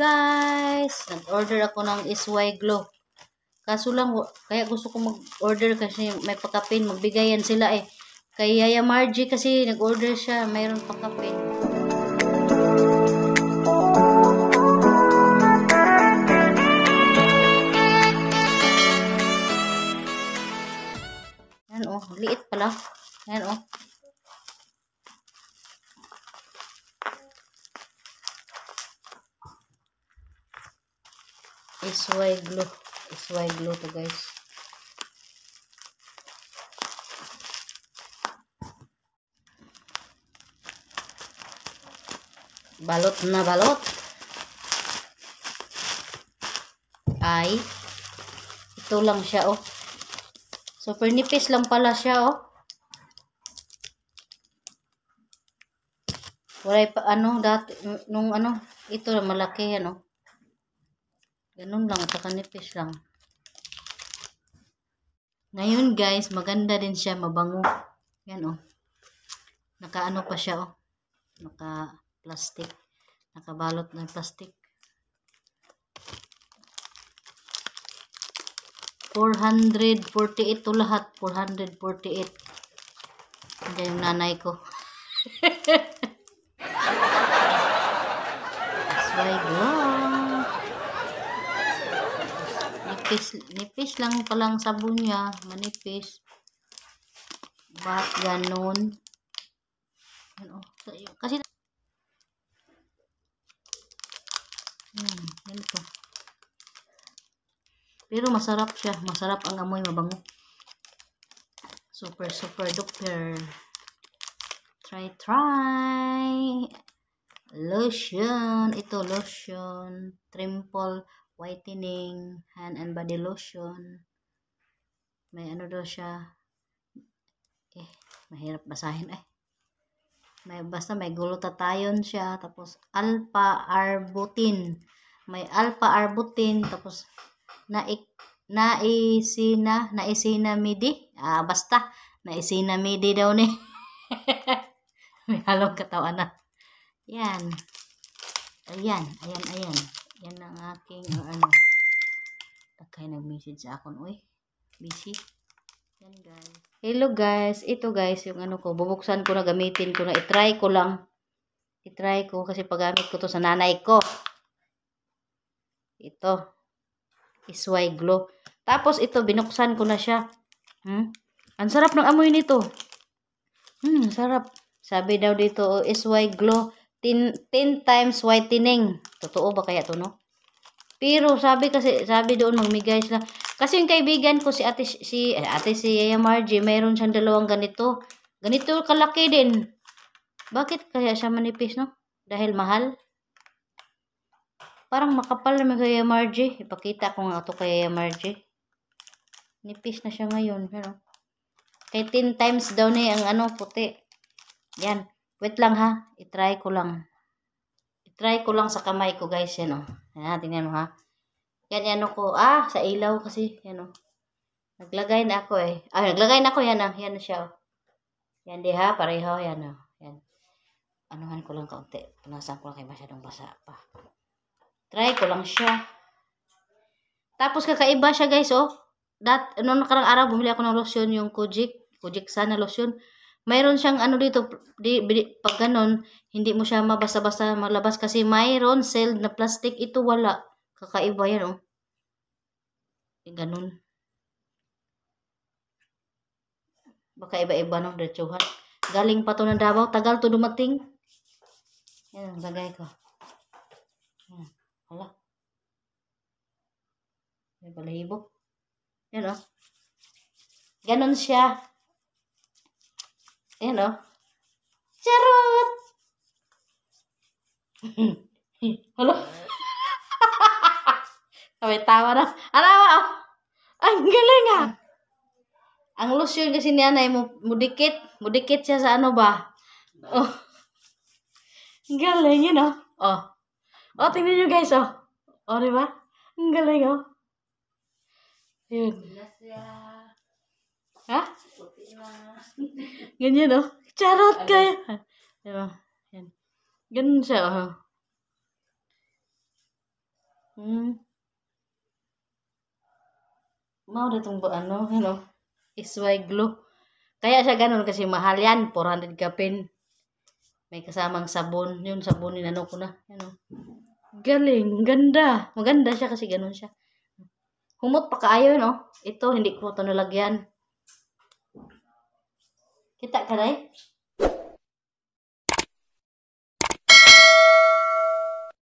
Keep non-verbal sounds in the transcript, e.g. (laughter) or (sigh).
guys, nag-order ako ng SY Glow. Kaso lang, kaya gusto ko mag-order kasi may pakapin. Magbigayan sila eh. Kay Yaya Margie kasi nag-order siya. Mayroon pakapin. Yan oh, liit pala. Yan oh. SY glue. SY glue to guys. Balot na balot. Ay, ito lang siya oh. Super nipis lang pala siya oh. Wala pa ano dati nung ano ito malaki ano. Ganun lang, tsaka nipis lang. Ngayon guys, maganda din siya, mabango. Yan oh. Nakaano pa siya oh. Naka plastic. Nakabalot ng plastic. 448 to lahat. 448. Hindi yung nanay ko. (laughs) That's why, God. nipis nipis lang palang sabon niya manipis bakit ganun ano, kasi hmm, ganito pero masarap siya masarap ang amoy mabango super super duper try try lotion ito lotion trimple whitening, hand and body lotion. May ano daw siya. Eh, mahirap basahin eh. May, basta may glutathione siya. Tapos alpha-arbutin. May alpha-arbutin. Tapos naik naisina, naisina midi. Ah, basta. Naisina midi daw ni. (laughs) may halong katawan na. Yan. Ayan, ayan, ayan. Yan ang aking ano. Takay nag-message sa akin. Uy, busy. Yan guys. Hello guys. Ito guys, yung ano ko. Bubuksan ko na gamitin ko na. I-try ko lang. I-try ko kasi paggamit ko to sa nanay ko. Ito. Isway glow. Tapos ito, binuksan ko na siya. Hmm? Ang sarap ng amoy nito. Hmm, sarap. Sabi daw dito, oh, SY Glow 10, 10 times whitening. Totoo ba kaya to no? Pero sabi kasi sabi doon magmigay sila. Kasi yung kaibigan ko si Ate si eh, Ate si Yaya Margie, mayroon siyang dalawang ganito. Ganito kalaki din. Bakit kaya siya manipis no? Dahil mahal. Parang makapal na may Yaya Margie. Ipakita ko nga to kay Yaya Margie. Nipis na siya ngayon. Pero, kay 10 times daw ni eh, ang ano, puti. Yan. Wait lang ha. I-try ko lang. I-try ko lang sa kamay ko guys. Yan o. Oh. Yan natin yan o ha. Yan yan o oh, ko. Ah, sa ilaw kasi. Yan o. Oh. Naglagay na ako eh. Ah, naglagay na ako. Yan na. Yan na siya o. Yan di ha. Pareho. Yan o. Yan. Anuhan ko lang kaunti. Punasan ko lang kay masyadong basa pa. Try ko lang siya. Tapos kakaiba siya guys oh. Dat, noong nakarang araw bumili ako ng lotion yung Kojic. Kojic sana lotion. Mayroon siyang ano dito, di, di, pag ganun, hindi mo siya mabasa-basa malabas kasi mayroon sealed na plastic. Ito wala. Kakaiba yan, oh. E, ganun. Baka iba-iba ng retsuhan. Galing pa to ng Davao. Tagal to dumating. Yan ang lagay ko. Yan. Hala. May balahibo. Yan Oh. Ganun siya. Ayan o. Charot! (laughs) Hello? May (laughs) tawa na. Alawa ah, o. Oh. Ang galing ah. Ang lotion kasi ni Anay, mudikit. Mudikit siya sa ano ba? Oh. Galing yun oh. Oh. Oh, tingnan nyo guys oh. Oh, diba? Ang galing oh. Yun. Yes, yeah. Ha? Ganyan, oh. Charot ano? kaya. Ah, diba? Yan. Ganun siya, oh. Hmm. Mao na itong, ano, ano, isway glue. Kaya siya ganun kasi mahal yan. 400 kapin. May kasamang sabon. Yun, sabon ni ano ko na. Yan, oh. Galing. Ganda. Maganda siya kasi ganun siya. Humot pa kaayo, no? Ito, hindi ko ito nalagyan. cái tại cái đấy